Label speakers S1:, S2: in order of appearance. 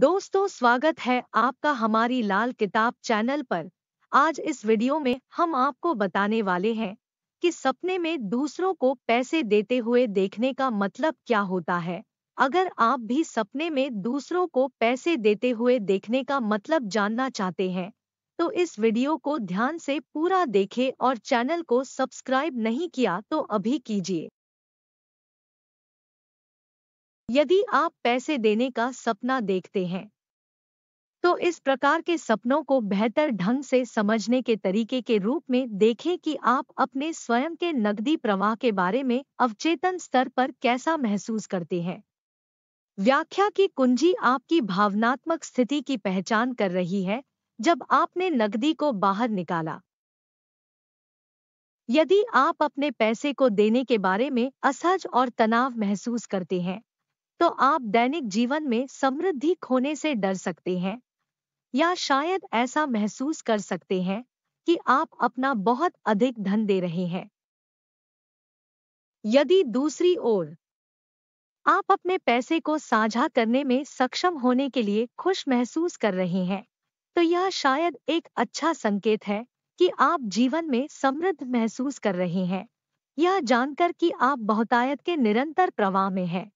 S1: दोस्तों स्वागत है आपका हमारी लाल किताब चैनल पर आज इस वीडियो में हम आपको बताने वाले हैं कि सपने में दूसरों को पैसे देते हुए देखने का मतलब क्या होता है अगर आप भी सपने में दूसरों को पैसे देते हुए देखने का मतलब जानना चाहते हैं तो इस वीडियो को ध्यान से पूरा देखें और चैनल को सब्सक्राइब नहीं किया तो अभी कीजिए यदि आप पैसे देने का सपना देखते हैं तो इस प्रकार के सपनों को बेहतर ढंग से समझने के तरीके के रूप में देखें कि आप अपने स्वयं के नकदी प्रवाह के बारे में अवचेतन स्तर पर कैसा महसूस करते हैं व्याख्या की कुंजी आपकी भावनात्मक स्थिति की पहचान कर रही है जब आपने नकदी को बाहर निकाला यदि आप अपने पैसे को देने के बारे में असहज और तनाव महसूस करते हैं तो आप दैनिक जीवन में समृद्धि खोने से डर सकते हैं या शायद ऐसा महसूस कर सकते हैं कि आप अपना बहुत अधिक धन दे रहे हैं यदि दूसरी ओर आप अपने पैसे को साझा करने में सक्षम होने के लिए खुश महसूस कर रहे हैं तो यह शायद एक अच्छा संकेत है कि आप जीवन में समृद्ध महसूस कर रहे हैं यह जानकर कि आप बहुतायत के निरंतर प्रवाह में हैं